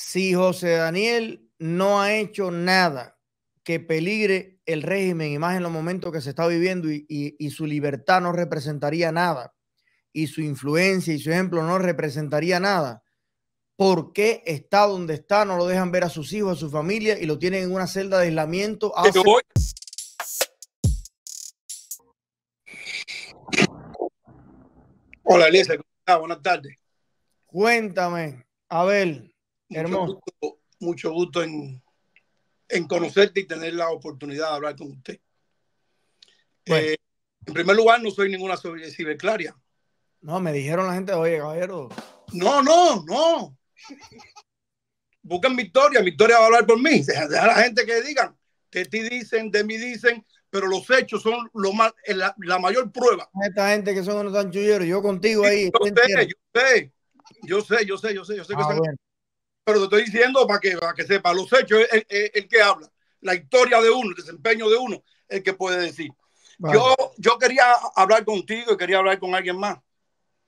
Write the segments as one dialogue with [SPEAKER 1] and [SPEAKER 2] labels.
[SPEAKER 1] si José Daniel no ha hecho nada que peligre el régimen, y más en los momentos que se está viviendo, y, su libertad no representaría nada, y su influencia y su ejemplo no representaría nada, ¿por qué está donde está? No lo dejan ver a sus hijos, a su familia, y lo tienen en una celda de aislamiento. Hace...
[SPEAKER 2] Hola, ¿Cómo estás? buenas tardes.
[SPEAKER 1] Cuéntame, Abel.
[SPEAKER 2] Hermoso. Mucho gusto, en, conocerte y tener la oportunidad de hablar con usted. Eh, en primer lugar, no soy ninguna ciberclaria.
[SPEAKER 1] No, me dijeron la gente, oye, caballero. No, no, no.
[SPEAKER 2] Buscan Victoria, Victoria va a hablar por mí. Deja, a la gente que digan. De ti dicen, de mí dicen, pero los hechos son lo más, eh, la, mayor prueba.
[SPEAKER 1] Esta gente que son unos chulleros, yo contigo ahí.
[SPEAKER 2] yo, sé, yo, sé, yo sé, yo sé, yo sé, yo ah, sé, pero te estoy diciendo para que, para que sepa, los hechos el, que habla, la historia de uno, el desempeño de uno, el que puede decir. Yo, yo quería hablar contigo y quería hablar con alguien más.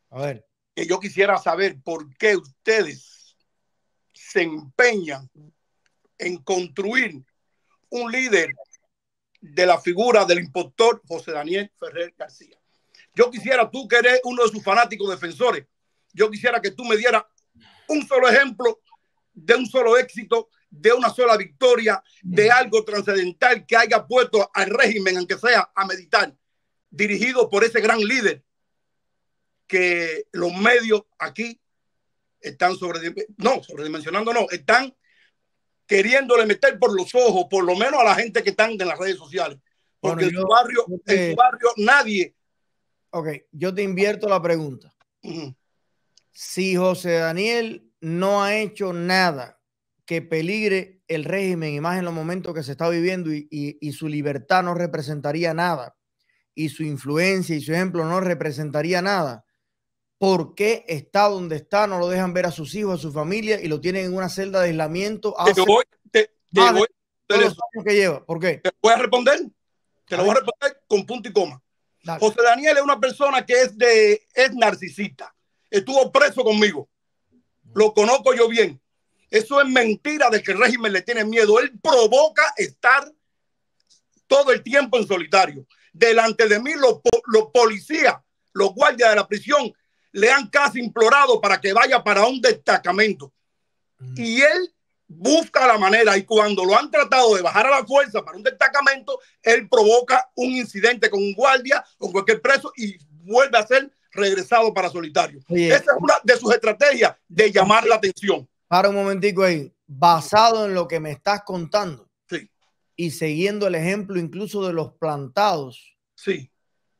[SPEAKER 2] A ver. Que yo quisiera saber por qué ustedes se empeñan en construir un líder de la figura del impostor José Daniel Ferrer García. Yo quisiera, tú que eres uno de sus fanáticos defensores, yo quisiera que tú me dieras un solo ejemplo de un solo éxito, de una sola victoria, de mm. algo trascendental que haya puesto al régimen, aunque sea a meditar, dirigido por ese gran líder que los medios aquí están sobre, no, sobredimensionando, no, están queriéndole meter por los ojos, por lo menos a la gente que están en las redes
[SPEAKER 1] sociales. Porque en, su barrio, barrio nadie. Ok, yo te invierto la pregunta. Sí, Si José Daniel no ha hecho nada que peligre el régimen y más en los momentos que se está viviendo y, su libertad no representaría nada y su influencia y su ejemplo no representaría nada. ¿Por qué está donde está? No lo dejan ver a sus hijos, a su familia y lo tienen en una celda de aislamiento. Te voy, ¿Por qué? Te voy a
[SPEAKER 2] responder. Te lo voy a responder con punto y coma. José Daniel es una persona que es, de, es narcisista. Estuvo preso conmigo. Lo conozco yo bien. Eso es mentira de que el régimen le tiene miedo. Él provoca estar todo el tiempo en solitario. Delante de mí los, policías, los guardias de la prisión le han casi implorado para que vaya para un destacamento. Mm. Y él busca la manera y cuando lo han tratado de bajar a la fuerza para un destacamento, él provoca un incidente con un guardia o cualquier preso y vuelve a ser regresado para solitario. Esa es una de sus estrategias de llamar la atención.
[SPEAKER 1] Para un momentico ahí, basado en lo que me estás contando sí. y siguiendo el ejemplo incluso de los plantados, sí.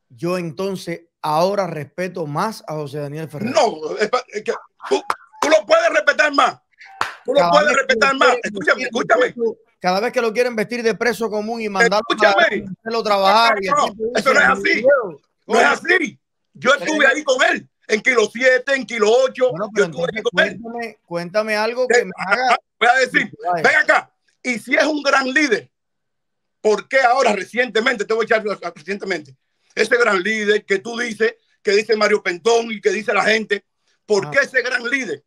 [SPEAKER 1] yo entonces ahora respeto más a José Daniel Ferrer. No, tú, lo puedes respetar más. Tú lo puedes respetar más. Escúchame, escúchame. Cada vez que lo quieren vestir de preso común y mandarlo a hacerlo trabajar. y eso no es así.
[SPEAKER 2] No es así. Yo estuve ahí con él, en kilo 7, en kilo 8.
[SPEAKER 1] cuéntame, algo que
[SPEAKER 2] me Voy a decir, ven acá. Y si es un gran líder, ¿por qué ahora recientemente, te voy a echar recientemente, ese gran líder que tú dices, que dice Mario Pentón y que dice la gente, ¿por ah. qué ese gran líder,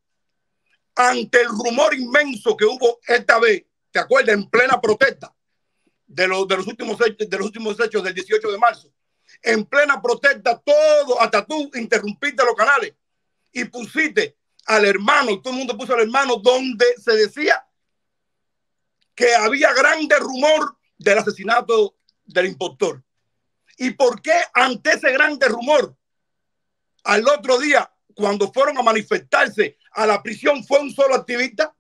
[SPEAKER 2] ante el rumor inmenso que hubo esta vez, te acuerdas, en plena protesta de, los de, los, últimos, de los últimos hechos del 18 de marzo, en plena protesta, todo, hasta tú interrumpiste los canales y pusiste al hermano, todo el mundo puso al hermano, donde se decía que había grande rumor del asesinato del impostor. ¿Y por qué ante ese grande rumor, al otro día, cuando fueron a manifestarse a la prisión, fue un solo activista?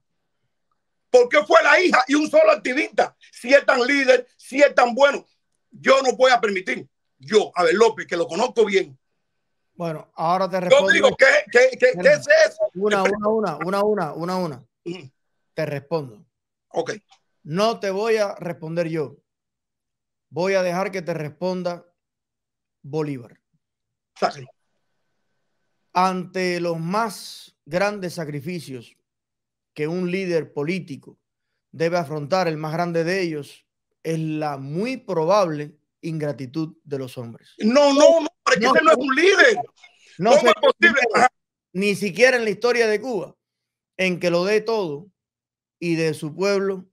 [SPEAKER 2] ¿Por qué fue la hija y un solo activista? Si es tan líder, si es tan bueno, yo no voy a permitir yo, a López, que lo conozco bien.
[SPEAKER 1] Bueno, ahora te respondo. Yo digo,
[SPEAKER 2] ¿qué, qué, es
[SPEAKER 1] eso? Una, una, una, una, una, una, mm. Te respondo. Ok. No te voy a responder yo. Voy a dejar que te responda Bolívar. Ante los más grandes sacrificios que un líder político debe afrontar, el más grande de ellos es la muy probable ingratitud de los hombres. No, no, no, porque ese no es un líder. No ¿Cómo es posible? Ni siquiera en la historia de Cuba, en que lo dé todo y de su pueblo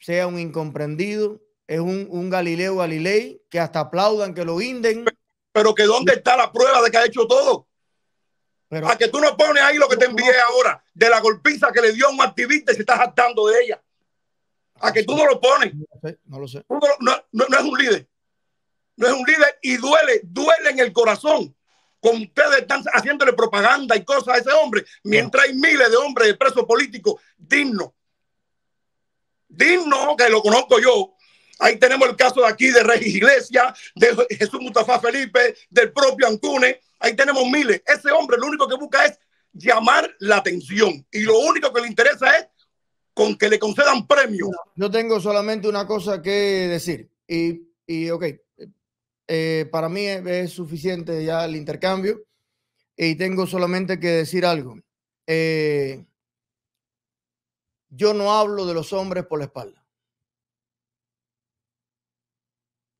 [SPEAKER 1] sea un incomprendido, es un, un Galileo Galilei, que hasta aplaudan, que lo hinden.
[SPEAKER 2] Pero, que dónde está la prueba de que ha hecho todo. a que tú no pones ahí lo que te envié ahora, de la golpiza que le dio a un activista y se está jactando de ella. A que tú no lo pones. No lo sé. no, es un líder no es un líder y duele, duele en el corazón. Con ustedes están haciéndole propaganda y cosas a ese hombre, mientras hay miles de hombres de presos políticos dignos. digno que lo conozco yo. Ahí tenemos el caso de aquí de Regis Iglesias, de Jesús Mutafá Felipe, del propio Ancune. Ahí tenemos miles. Ese hombre lo único que busca es llamar la atención. Y lo único que le interesa es con que le concedan premio.
[SPEAKER 1] Yo tengo solamente una cosa que decir. y ok, eh, para mí e, es, suficiente ya el intercambio y tengo solamente que decir algo. Eh, yo no hablo de los hombres por la espalda.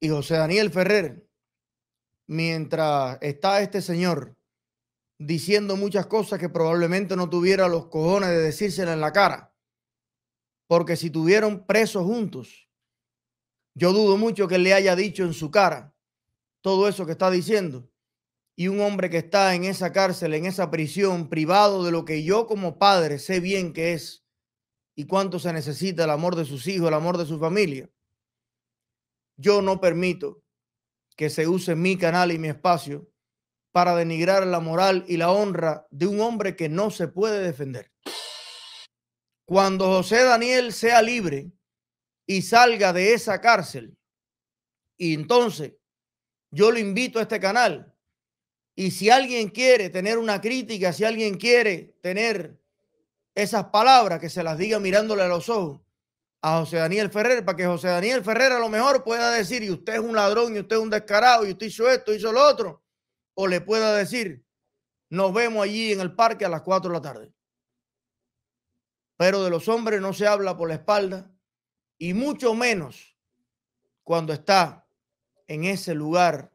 [SPEAKER 1] Y José Daniel Ferrer, mientras está este señor diciendo muchas cosas que probablemente no tuviera los cojones de decírselas en la cara, porque si tuvieron presos juntos, yo dudo mucho que le haya dicho en su cara todo eso que está diciendo. Y un hombre que está en esa cárcel, en esa prisión, privado de lo que yo como padre sé bien que es y cuánto se necesita el amor de sus hijos, el amor de su familia. Yo no permito que se use mi canal y mi espacio para denigrar la moral y la honra de un hombre que no se puede defender. Cuando José Daniel sea libre y salga de esa cárcel, y entonces yo lo invito a este canal. Y si alguien quiere tener una crítica, si alguien quiere tener esas palabras, que se las diga mirándole a los ojos a José Daniel Ferrer, para que José Daniel Ferrer a lo mejor pueda decir, y usted es un ladrón, y usted es un descarado, y usted hizo esto, hizo lo otro, o le pueda decir, nos vemos allí en el parque a las 4 de la tarde. Pero de los hombres no se habla por la espalda, y mucho menos cuando está en ese lugar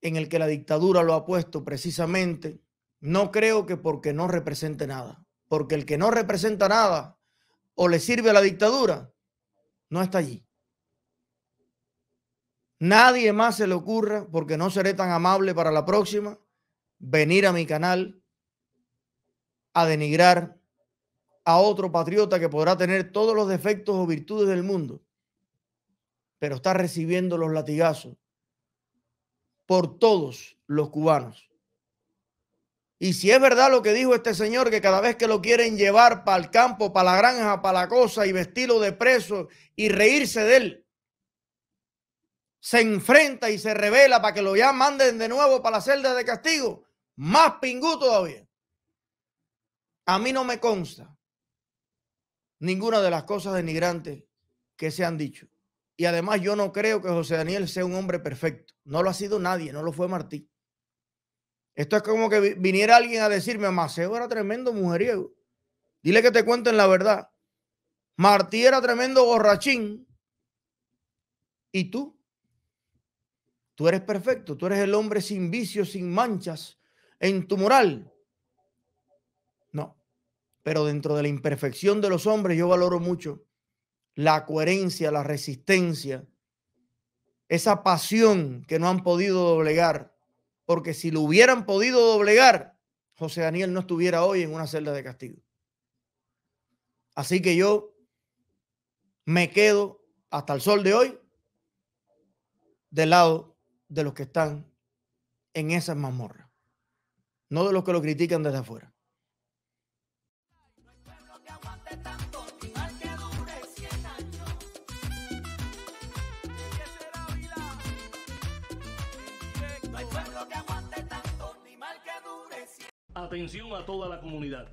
[SPEAKER 1] en el que la dictadura lo ha puesto precisamente, no creo que porque no represente nada. Porque el que no representa nada o le sirve a la dictadura, no está allí. Nadie más se le ocurra, porque no seré tan amable para la próxima, venir a mi canal a denigrar a otro patriota que podrá tener todos los defectos o virtudes del mundo, pero está recibiendo los latigazos por todos los cubanos. Y si es verdad lo que dijo este señor, que cada vez que lo quieren llevar para el campo, para la granja, para la cosa y vestirlo de preso y reírse de él, se enfrenta y se revela para que lo ya manden de nuevo para la celda de castigo, más pingú todavía. A mí no me consta ninguna de las cosas denigrantes que se han dicho. Y además yo no creo que José Daniel sea un hombre perfecto. No lo ha sido nadie, no lo fue Martí. Esto es como que viniera alguien a decirme, Maceo era tremendo mujeriego. Dile que te cuenten la verdad. Martí era tremendo borrachín. ¿Y tú? Tú eres perfecto, tú eres el hombre sin vicios, sin manchas en tu moral. No, pero dentro de la imperfección de los hombres yo valoro mucho la coherencia, la resistencia, esa pasión que no han podido doblegar, porque si lo hubieran podido doblegar, José Daniel no estuviera hoy en una celda de castigo. Así que yo me quedo hasta el sol de hoy del lado de los que están en esas mazmorras, no de los que lo critican desde afuera.
[SPEAKER 2] Atención a toda la comunidad.